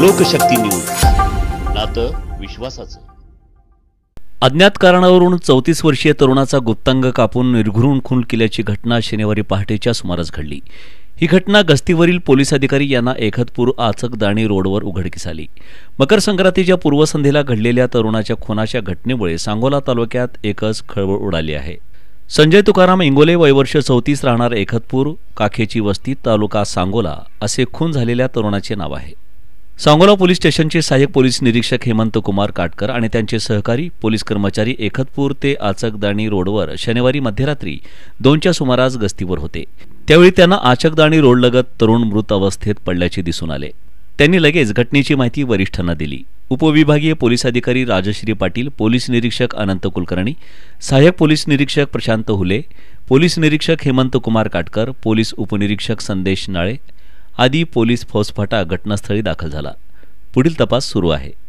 लोकशक्ती news नातं विश्वासाचं अज्ञात कारणावरून चौतीस वर्षीय तरुणाचा गुप्तांग कापून निर्घृण खून केल्याची घटना शनिवारी पहाटेच्या सुमारास घडली ही घटना गस्तीवरील पोलीस अधिकारी यांना एखतपूर आचकदाणी रोडवर उघडकीस आली मकर संक्रांतीच्या पूर्वसंध्येला घडलेल्या तरुणाच्या खुनाच्या घटनेमुळे सांगोला तालुक्यात एकच खळबळ उडाली आहे संजय तुकाराम इंगोले वयवर्ष चौतीस राहणार एखतपूर काखेची वस्ती तालुका सांगोला असे खून झालेल्या तरुणाचे नाव आहे सांगोला पोलीस स्टेशनचे सहाय्यक पोलीस निरीक्षक हेमंत कुमार काटकर आणि त्यांचे सहकारी पोलीस कर्मचारी एकतपूर ते आचकदाणी रोडवर शनिवारी मध्यरात्री दोनच्या सुमारास गस्तीवर होते त्यावेळी त्यांना आचकदाणी रोडलगत तरुण मृत अवस्थेत पडल्याचे दिसून आले त्यांनी लगेच घटनेची माहिती वरिष्ठांना दिली उपविभागीय पोलीस अधिकारी राजश्री पाटील पोलीस निरीक्षक अनंत कुलकर्णी सहाय्यक पोलीस निरीक्षक प्रशांत हुले पोलीस निरीक्षक हेमंत कुमार काटकर पोलीस उपनिरीक्षक संदेश नाळे आदी पोलीस फौजफाटा घटनास्थळी दाखल झाला पुढील तपास सुरू आहे